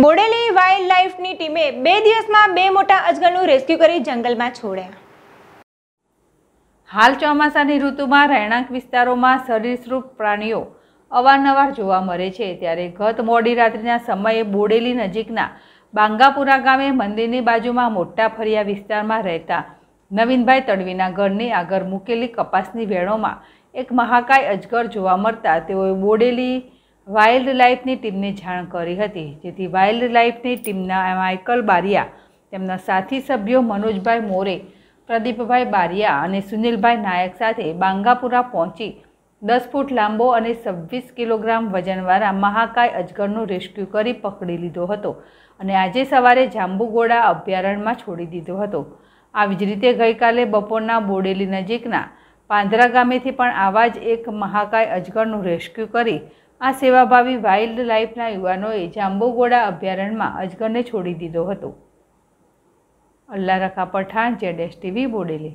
Bodeli wild લાઈફની ટીમે બે દિવસમાં બે મોટા અજગરનું રેસ્ક્યુ કરી જંગલમાં છોડ્યા હાલ ચોમાસાની ઋતુમાં રહેણાંક વિસ્તારોમાં સરીસૃપ પ્રાણીઓ અવારનવાર જોવા મળે છે ત્યારે ગત મોડી રાત્રિના સમયે બોડેલી નજીકના બાંગાપુરા ગામે મંદિરની બાજુમાં મોટા ફરિયા વિસ્તારમાં રહેતા નવીનભાઈ તડવીના ઘરની આગળ મૂકેલી કપાસની વેણોમાં એક મહાકાય અજગર જોવા મળતા તેઓએ બોડેલી વાઇલ્ડ લાઇફની ટીમને જાણ કરી હતી જેથી વાઇલ્ડ લાઇફની ટીમના માઇકલ બારિયા તેમના સાથી સભ્યો મનોજભાઈ મોરે પ્રદીપભાઈ બારિયા અને સુનિલભાઈ નાયક સાથે બાંગાપુરા પહોંચી દસ ફૂટ લાંબો અને છવ્વીસ કિલોગ્રામ વજનવાળા મહાકાય અજગરનો રેસ્ક્યુ કરી પકડી લીધો હતો અને આજે સવારે જાંબુગોડા અભયારણ્યમાં છોડી દીધો હતો આવી જ રીતે ગઈકાલે બપોરના બોડેલી નજીકના પાંદરા ગામેથી પણ આવા જ એક મહાકાય અજગરનું રેસ્ક્યુ કરી આ સેવાભાવી વાઇલ્ડ લાઇફના યુવાનોએ જાંબુગોડા અભયારણ્યમાં અજગરને છોડી દીધો હતો Allarakha Pathan Z S TV Bodeli